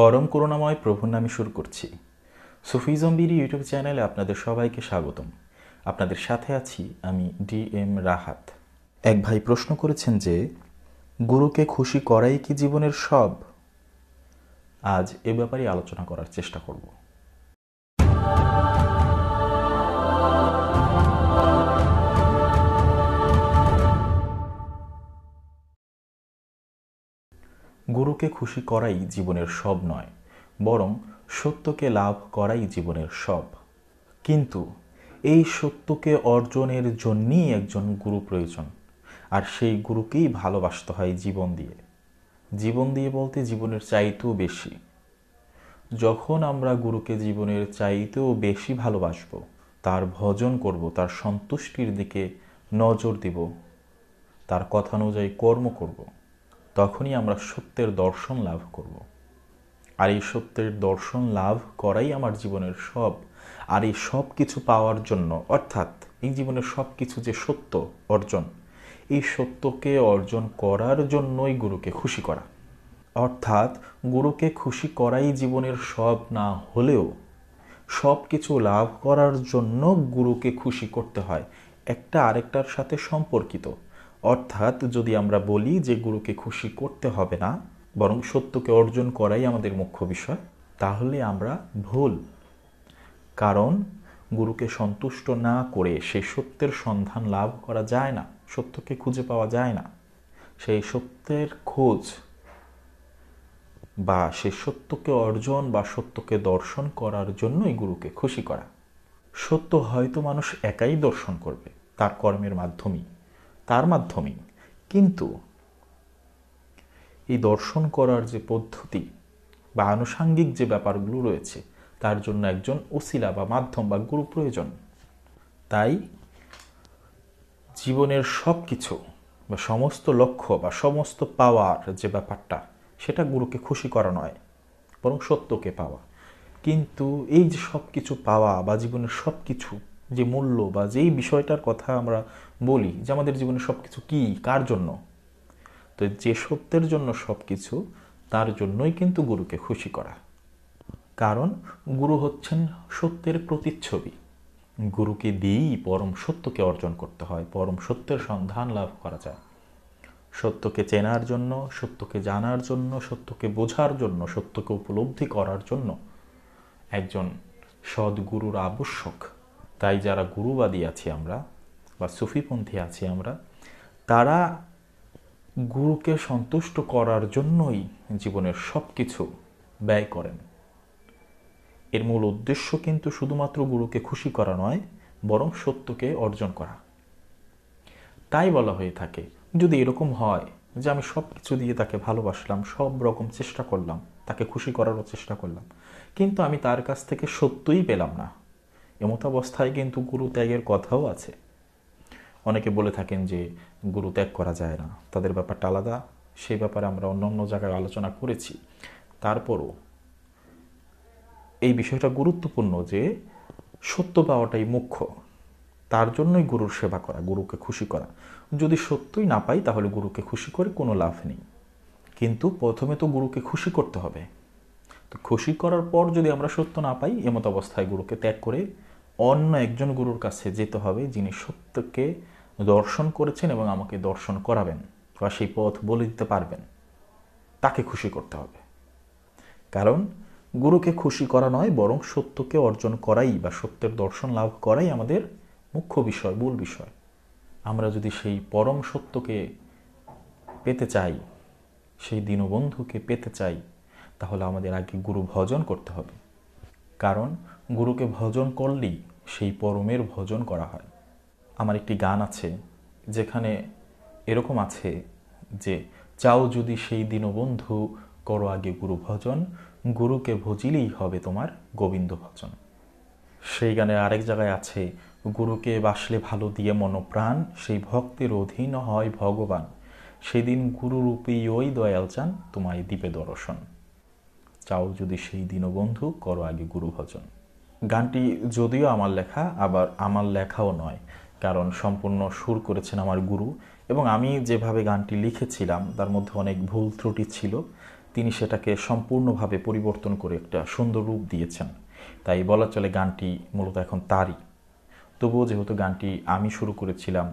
পরম করুণাময় প্রভুর নামে শুরু করছি সুফি জম্বির ইউটিউব চ্যানেলে আপনাদের সবাইকে স্বাগতম আপনাদের সাথে আছি আমি ডি এম রাহাত এক ভাই প্রশ্ন করেছেন যে গুরুকে খুশি করাই কি জীবনের সব আজ এ ব্যাপারে আলোচনা করার চেষ্টা করবো গুরুকে খুশি করাই জীবনের সব নয় বরং সত্যকে লাভ করাই জীবনের সব কিন্তু এই সত্যকে অর্জনের জন্যই একজন গুরু প্রয়োজন আর সেই গুরুকেই ভালোবাসতে হয় জীবন দিয়ে জীবন দিয়ে বলতে জীবনের চাইতেও বেশি যখন আমরা গুরুকে জীবনের চাইতেও বেশি ভালোবাসব তার ভজন করব তার সন্তুষ্টির দিকে নজর দিব তার কথা অনুযায়ী কর্ম করবো তখনই আমরা সত্যের দর্শন লাভ করব। আর এই সত্যের দর্শন লাভ করাই আমার জীবনের সব আর এই সব কিছু পাওয়ার জন্য অর্থাৎ এই জীবনের সব কিছু যে সত্য অর্জন এই সত্যকে অর্জন করার জন্যই গুরুকে খুশি করা অর্থাৎ গুরুকে খুশি করাই জীবনের সব না হলেও সব কিছু লাভ করার জন্য গুরুকে খুশি করতে হয় একটা আরেকটার সাথে সম্পর্কিত অর্থাৎ যদি আমরা বলি যে গুরুকে খুশি করতে হবে না বরং সত্যকে অর্জন করাই আমাদের মুখ্য বিষয় তাহলে আমরা ভুল কারণ গুরুকে সন্তুষ্ট না করে সেই সত্যের সন্ধান লাভ করা যায় না সত্যকে খুঁজে পাওয়া যায় না সেই সত্যের খোঁজ বা সেই সত্যকে অর্জন বা সত্যকে দর্শন করার জন্যই গুরুকে খুশি করা সত্য হয়তো মানুষ একাই দর্শন করবে তার কর্মের মাধ্যমেই তার মাধ্যমেই কিন্তু এই দর্শন করার যে পদ্ধতি বা আনুষাঙ্গিক যে ব্যাপারগুলো রয়েছে তার জন্য একজন ওসিলা বা মাধ্যম বা গুরু প্রয়োজন তাই জীবনের সব কিছু বা সমস্ত লক্ষ্য বা সমস্ত পাওয়ার যে ব্যাপারটা সেটা গুরুকে খুশি করা নয় বরং সত্যকে পাওয়া কিন্তু এই যে সব কিছু পাওয়া বা জীবনের সব কিছু যে মূল্য বা যেই বিষয়টার কথা আমরা বলি যে আমাদের জীবনে সব কিছু কী কার জন্য তো যে সত্যের জন্য সব কিছু তার জন্যই কিন্তু গুরুকে খুশি করা কারণ গুরু হচ্ছেন সত্যের প্রতিচ্ছবি গুরুকে দিয়েই পরম সত্যকে অর্জন করতে হয় পরম সত্যের সন্ধান লাভ করা যায় সত্যকে চেনার জন্য সত্যকে জানার জন্য সত্যকে বোঝার জন্য সত্যকে উপলব্ধি করার জন্য একজন সদ্গুরুর আবশ্যক তাই যারা গুরুবাদী আছি আমরা বা সুফিপন্থী আছি আমরা তারা গুরুকে সন্তুষ্ট করার জন্যই জীবনের সব কিছু ব্যয় করেন এর মূল উদ্দেশ্য কিন্তু শুধুমাত্র গুরুকে খুশি করা নয় বরং সত্যকে অর্জন করা তাই বলা হয়ে থাকে যদি এরকম হয় যে আমি সব কিছু দিয়ে তাকে ভালোবাসলাম সব রকম চেষ্টা করলাম তাকে খুশি করারও চেষ্টা করলাম কিন্তু আমি তার কাছ থেকে সত্যই পেলাম না এমতাবস্থায় কিন্তু গুরু ত্যাগের কথাও আছে অনেকে বলে থাকেন যে গুরু ত্যাগ করা যায় না তাদের ব্যাপারটা আলাদা সেই ব্যাপারে আমরা অন্য অন্য জায়গায় আলোচনা করেছি তারপরও এই বিষয়টা গুরুত্বপূর্ণ যে সত্য পাওয়াটাই মুখ্য তার জন্যই গুরুর সেবা করা গুরুকে খুশি করা যদি সত্যই না পাই তাহলে গুরুকে খুশি করে কোনো লাভ নেই কিন্তু প্রথমে তো গুরুকে খুশি করতে হবে তো খুশি করার পর যদি আমরা সত্য না পাই এমত অবস্থায় গুরুকে ত্যাগ করে অন্য একজন গুরুর কাছে যেতে হবে যিনি সত্যকে দর্শন করেছেন এবং আমাকে দর্শন করাবেন বা সেই পথ বলে দিতে পারবেন তাকে খুশি করতে হবে কারণ গুরুকে খুশি করা নয় বরং সত্যকে অর্জন করাই বা সত্যের দর্শন লাভ করাই আমাদের মুখ্য বিষয় মূল বিষয় আমরা যদি সেই পরম সত্যকে পেতে চাই সেই দীনবন্ধুকে পেতে চাই তাহলে আমাদের আগে গুরু ভজন করতে হবে কারণ গুরুকে ভজন করলেই সেই পরমের ভজন করা হয় আমার একটি গান আছে যেখানে এরকম আছে যে চাও যদি সেই দীনবন্ধু করো আগে গুরু ভজন গুরুকে ভজিলেই হবে তোমার গোবিন্দ ভজন সেই গানের আরেক জায়গায় আছে গুরুকে বাসলে ভালো দিয়ে মনপ্রাণ সেই ভক্তের অধীন হয় ভগবান সেদিন গুরুরূপী ওই দয়াল চান তোমায় দ্বীপে দর্শন চাও যদি সেই দীনবন্ধু করো আগে গুরু ভজন গানটি যদিও আমার লেখা আবার আমার লেখাও নয় কারণ সম্পূর্ণ সুর করেছেন আমার গুরু এবং আমি যেভাবে গানটি লিখেছিলাম তার মধ্যে অনেক ভুল ত্রুটি ছিল তিনি সেটাকে সম্পূর্ণভাবে পরিবর্তন করে একটা সুন্দর রূপ দিয়েছেন তাই বলা চলে গানটি মূলত এখন তারই তবুও যেহেতু গানটি আমি শুরু করেছিলাম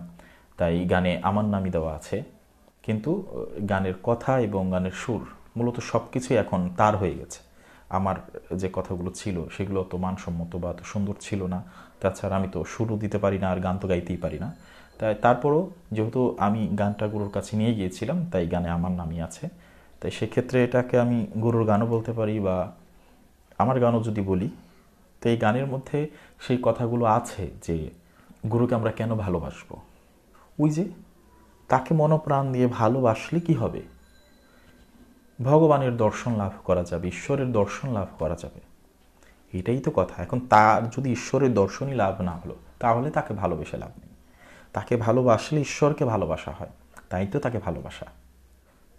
তাই গানে আমার নামই দেওয়া আছে কিন্তু গানের কথা এবং গানের সুর মূলত সব কিছুই এখন তার হয়ে গেছে আমার যে কথাগুলো ছিল সেগুলো তো মানসম্মত বা তো সুন্দর ছিল না তাছাড়া আমি তো সুরও দিতে পারি না আর গান তো গাইতেই পারি না তাই তারপরও যেহেতু আমি গানটা গুরুর কাছে নিয়ে গিয়েছিলাম তাই গানে আমার নামই আছে তাই সেক্ষেত্রে এটাকে আমি গুরুর গানও বলতে পারি বা আমার গানও যদি বলি তো এই গানের মধ্যে সেই কথাগুলো আছে যে গুরুকে আমরা কেন ভালোবাসবো ওই যে তাকে মনপ্রাণ দিয়ে ভালোবাসলে কি হবে ভগবানের দর্শন লাভ করা যাবে ঈশ্বরের দর্শন লাভ করা যাবে এটাই তো কথা এখন তার যদি ঈশ্বরের দর্শনই লাভ না হলো তাহলে তাকে ভালোবেসে লাভ নেই তাকে ভালোবাসলে ঈশ্বরকে ভালোবাসা হয় তাই তো তাকে ভালোবাসা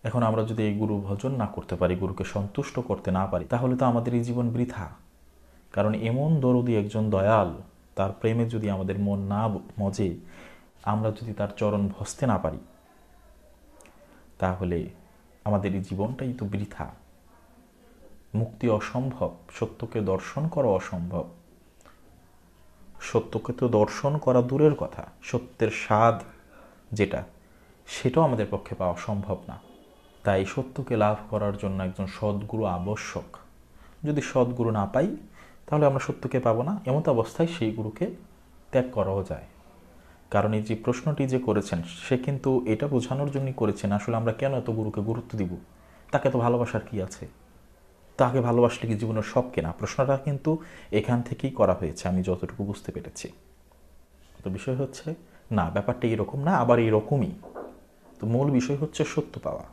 এখন আমরা যদি এই গুরু ভজন না করতে পারি গুরুকে সন্তুষ্ট করতে না পারি তাহলে তো আমাদের এই জীবন বৃথা কারণ এমন দরদি একজন দয়াল তার প্রেমে যদি আমাদের মন না মজে আমরা যদি তার চরণ ভসতে না পারি তাহলে আমাদের এই জীবনটাই তো বৃথা মুক্তি অসম্ভব সত্যকে দর্শন করা অসম্ভব সত্যকে তো দর্শন করা দূরের কথা সত্যের স্বাদ যেটা সেটাও আমাদের পক্ষে পাওয়া সম্ভব না তাই সত্যকে লাভ করার জন্য একজন সদ্গুরু আবশ্যক যদি সদ্গুরু না পাই তাহলে আমরা সত্যকে পাবো না এমত অবস্থায় সেই গুরুকে ত্যাগ করাও যায় কারণ এই যে প্রশ্নটি যে করেছেন সে কিন্তু এটা বোঝানোর জন্যই করেছেন আসলে আমরা কেন এত গুরুকে গুরুত্ব দিব তাকে তো ভালোবাসার কি আছে তাকে ভালোবাসলে কি জীবনের সব কেনা প্রশ্নটা কিন্তু এখান থেকেই করা হয়েছে আমি যতটুকু বুঝতে পেরেছি তো বিষয় হচ্ছে না ব্যাপারটা এরকম না আবার এরকমই তো মূল বিষয় হচ্ছে সত্য পাওয়া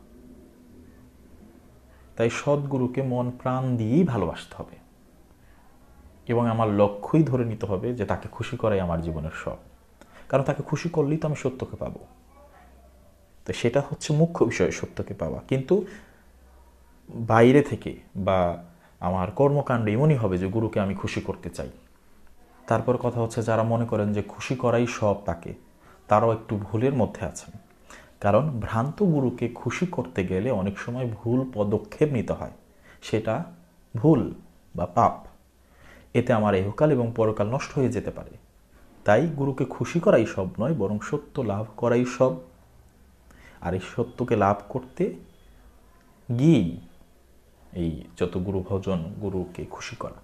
তাই সদ্গুরুকে মন প্রাণ দিয়েই ভালোবাসতে হবে এবং আমার লক্ষ্যই ধরে নিতে হবে যে তাকে খুশি করাই আমার জীবনের সব কারণ তাকে খুশি করলেই তো আমি সত্যকে পাবো তো সেটা হচ্ছে মুখ্য বিষয় সত্যকে পাওয়া কিন্তু বাইরে থেকে বা আমার কর্মকাণ্ড এমনই হবে যে গুরুকে আমি খুশি করতে চাই তারপর কথা হচ্ছে যারা মনে করেন যে খুশি করাই সব তাকে তারাও একটু ভুলের মধ্যে আছেন কারণ ভ্রান্ত গুরুকে খুশি করতে গেলে অনেক সময় ভুল পদক্ষেপ নিতে হয় সেটা ভুল বা পাপ এতে আমার এহকাল এবং পরকাল নষ্ট হয়ে যেতে পারে তাই গুরুকে খুশি করাই সব নয় বরং সত্য লাভ করাই সব আর এই সত্যকে লাভ করতে গিয়েই এই যত গুরু ভজন গুরুকে খুশি করা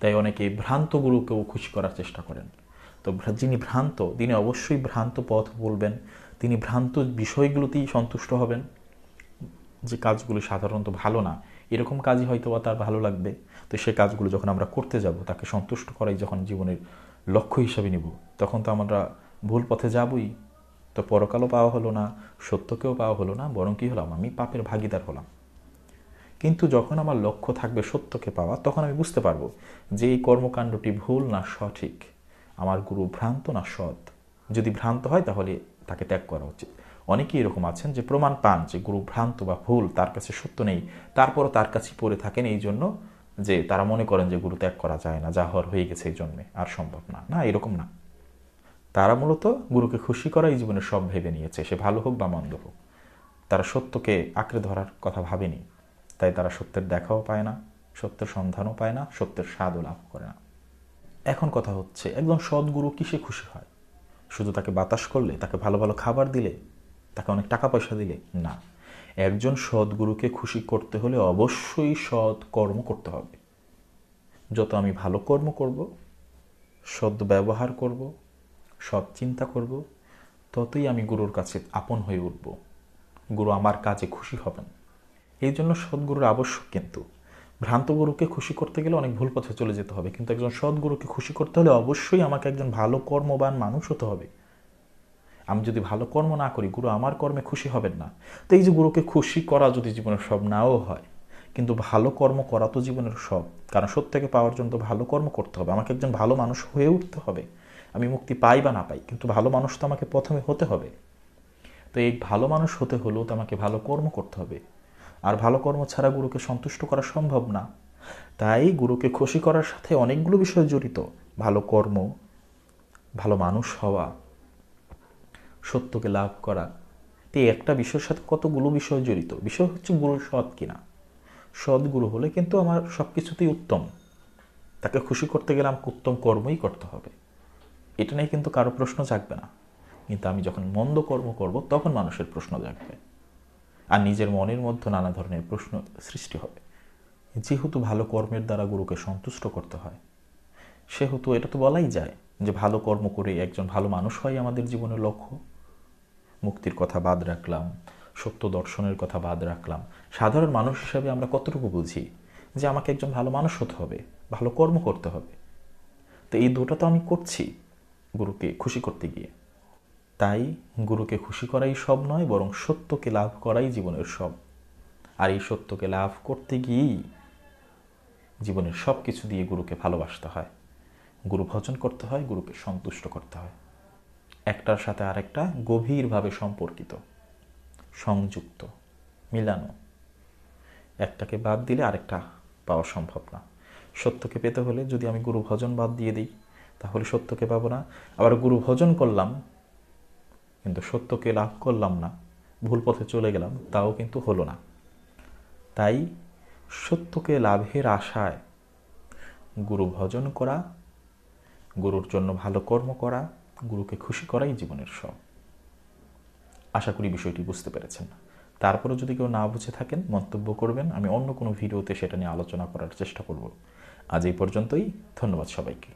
তাই অনেকে ভ্রান্ত গুরুকেও খুশি করার চেষ্টা করেন তো যিনি ভ্রান্ত তিনি অবশ্যই ভ্রান্ত পথ বলবেন তিনি ভ্রান্ত বিষয়গুলোতেই সন্তুষ্ট হবেন যে কাজগুলো সাধারণত ভালো না এরকম কাজই হয়তো বা তার ভালো লাগবে তো সে কাজগুলো যখন আমরা করতে যাব তাকে সন্তুষ্ট করাই যখন জীবনের লক্ষ্য হিসাবে নিব তখন তো আমরা ভুল পথে যাবই তো পরকালও পাওয়া হলো না সত্যকেও পাওয়া হলো না বরং কী হলাম আমি পাপের ভাগিদার হলাম কিন্তু যখন আমার লক্ষ্য থাকবে সত্যকে পাওয়া তখন আমি বুঝতে পারবো যে এই কর্মকাণ্ডটি ভুল না সঠিক আমার গুরু ভ্রান্ত না সৎ যদি ভ্রান্ত হয় তাহলে তাকে ত্যাগ করা উচিত অনেকেই এরকম আছেন যে প্রমাণ পান যে গুরু ভ্রান্ত বা ভুল তার কাছে সত্য নেই তারপরও তার কাছে পড়ে থাকেন এই জন্য যে তারা মনে করেন যে গুরু ত্যাগ করা যায় না যা হওয়ার হয়ে গেছে এই জন্মে আর সম্ভব না না এরকম না তারা মূলত গুরুকে খুশি করা এই জীবনের সব ভেবে নিয়েছে সে ভালো হোক বা মন্দ হোক তারা সত্যকে আঁকড়ে ধরার কথা ভাবেনি তাই তারা সত্যের দেখাও পায় না সত্যের সন্ধানও পায় না সত্যের স্বাদও লাভ করে না এখন কথা হচ্ছে একজন সদ্গুরু কিসে খুশি হয় শুধু তাকে বাতাস করলে তাকে ভালো ভালো খাবার দিলে তাকে অনেক টাকা পয়সা দিলে না একজন সদ্গুরুকে খুশি করতে হলে অবশ্যই সৎ কর্ম করতে হবে যত আমি ভালো কর্ম করব সদ ব্যবহার করব সৎ চিন্তা করব ততই আমি গুরুর কাছে আপন হয়ে উঠব গুরু আমার কাজে খুশি হবেন এই জন্য সদ্গুরুর আবশ্যক কিন্তু ভ্রান্ত গুরুকে খুশি করতে গেলে অনেক ভুল পথে চলে যেতে হবে কিন্তু একজন সদ্গুরুকে খুশি করতে হলে অবশ্যই আমাকে একজন ভালো কর্মবান মানুষ হতে হবে আমি যদি ভালো কর্ম না করি গুরু আমার কর্মে খুশি হবেন না তো এই যে গুরুকে খুশি করা যদি জীবনের সব নাও হয় কিন্তু ভালো কর্ম করা তো জীবনের সব কারণ সত্যকে পাওয়ার জন্য তো ভালো কর্ম করতে হবে আমাকে একজন ভালো মানুষ হয়ে উঠতে হবে আমি মুক্তি পাই বা না পাই কিন্তু ভালো মানুষ তো আমাকে প্রথমে হতে হবে তো এই ভালো মানুষ হতে হলেও তো আমাকে ভালো কর্ম করতে হবে আর ভালো কর্ম ছাড়া গুরুকে সন্তুষ্ট করা সম্ভব না তাই গুরুকে খুশি করার সাথে অনেকগুলো বিষয় জড়িত ভালো কর্ম ভালো মানুষ হওয়া সত্যকে লাভ করা তো একটা বিষয়ের সাথে কতগুলো বিষয় জড়িত বিষয় হচ্ছে গুরু সৎ কিনা সৎ গুরু হলে কিন্তু আমার সব কিছুতেই উত্তম তাকে খুশি করতে গেলে আমাকে উত্তম কর্মই করতে হবে এটা নিয়ে কিন্তু কারো প্রশ্ন জাগবে না কিন্তু আমি যখন মন্দ কর্ম করব তখন মানুষের প্রশ্ন জাগবে আর নিজের মনের মধ্যে নানা ধরনের প্রশ্ন সৃষ্টি হবে যেহেতু ভালো কর্মের দ্বারা গুরুকে সন্তুষ্ট করতে হয় সেহেতু এটা তো বলাই যায় যে ভালো কর্ম করে একজন ভালো মানুষ হয় আমাদের জীবনের লক্ষ্য মুক্তির কথা বাদ রাখলাম সত্য দর্শনের কথা বাদ রাখলাম সাধারণ মানুষ হিসাবে আমরা কতটুকু বুঝি যে আমাকে একজন ভালো মানুষ হতে হবে ভালো কর্ম করতে হবে তো এই দুটো তো আমি করছি গুরুকে খুশি করতে গিয়ে তাই গুরুকে খুশি করাই সব নয় বরং সত্যকে লাভ করাই জীবনের সব আর এই সত্যকে লাভ করতে গিয়েই জীবনের সব কিছু দিয়ে গুরুকে ভালোবাসতে হয় গুরু ভজন করতে হয় গুরুকে সন্তুষ্ট করতে হয় একটার সাথে আরেকটা গভীরভাবে সম্পর্কিত সংযুক্ত মিলানো একটাকে বাদ দিলে আরেকটা পাওয়া সম্ভব না সত্যকে পেতে হলে যদি আমি গুরু ভজন বাদ দিয়ে দিই তাহলে সত্যকে পাবো না আবার গুরু ভজন করলাম কিন্তু সত্যকে লাভ করলাম না ভুল পথে চলে গেলাম তাও কিন্তু হলো না তাই সত্যকে লাভের আশায় গুরু ভজন করা গুরুর জন্য ভালো কর্ম করা গুরুকে খুশি করাই জীবনের সব আশা করি বিষয়টি বুঝতে পেরেছেন তারপরে যদি কেউ না বুঝে থাকেন মন্তব্য করবেন আমি অন্য কোনো ভিডিওতে সেটা নিয়ে আলোচনা করার চেষ্টা করব আজ এই পর্যন্তই ধন্যবাদ সবাইকে